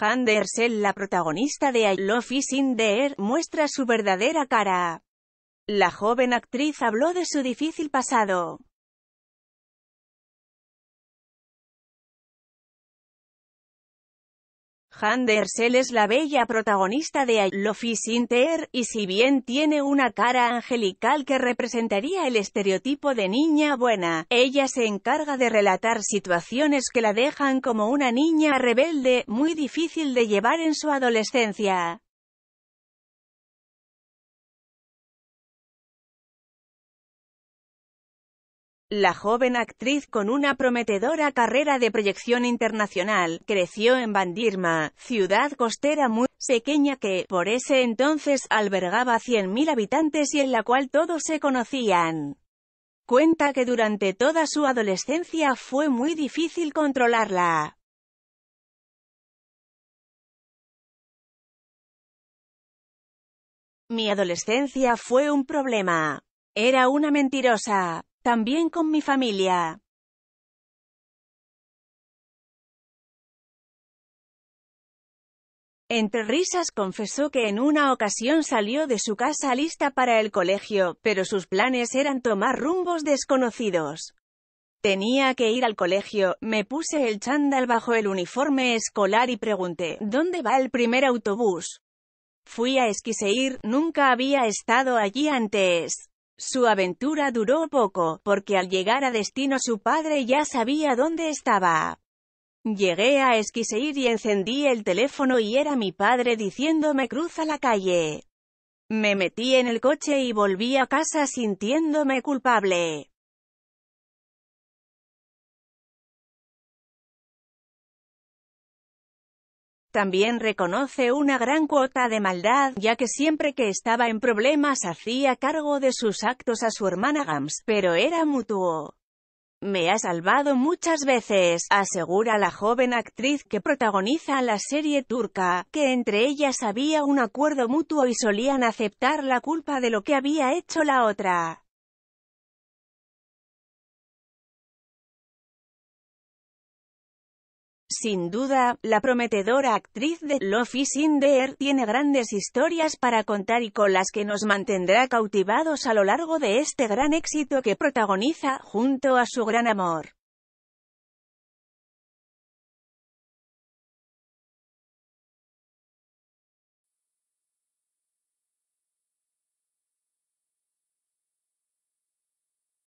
Han Dersel, la protagonista de I Love Is In The muestra su verdadera cara. La joven actriz habló de su difícil pasado. Han Dersel es la bella protagonista de I Love is y si bien tiene una cara angelical que representaría el estereotipo de niña buena, ella se encarga de relatar situaciones que la dejan como una niña rebelde, muy difícil de llevar en su adolescencia. La joven actriz con una prometedora carrera de proyección internacional, creció en Bandirma, ciudad costera muy pequeña que, por ese entonces, albergaba 100.000 habitantes y en la cual todos se conocían. Cuenta que durante toda su adolescencia fue muy difícil controlarla. Mi adolescencia fue un problema. Era una mentirosa. También con mi familia. Entre risas confesó que en una ocasión salió de su casa lista para el colegio, pero sus planes eran tomar rumbos desconocidos. Tenía que ir al colegio, me puse el chándal bajo el uniforme escolar y pregunté, ¿dónde va el primer autobús? Fui a Esquiseir, nunca había estado allí antes. Su aventura duró poco, porque al llegar a destino su padre ya sabía dónde estaba. Llegué a Esquiseir y encendí el teléfono y era mi padre diciéndome cruza la calle. Me metí en el coche y volví a casa sintiéndome culpable. También reconoce una gran cuota de maldad, ya que siempre que estaba en problemas hacía cargo de sus actos a su hermana Gams, pero era mutuo. Me ha salvado muchas veces, asegura la joven actriz que protagoniza la serie turca, que entre ellas había un acuerdo mutuo y solían aceptar la culpa de lo que había hecho la otra. Sin duda, la prometedora actriz de Love is in the Air tiene grandes historias para contar y con las que nos mantendrá cautivados a lo largo de este gran éxito que protagoniza junto a su gran amor.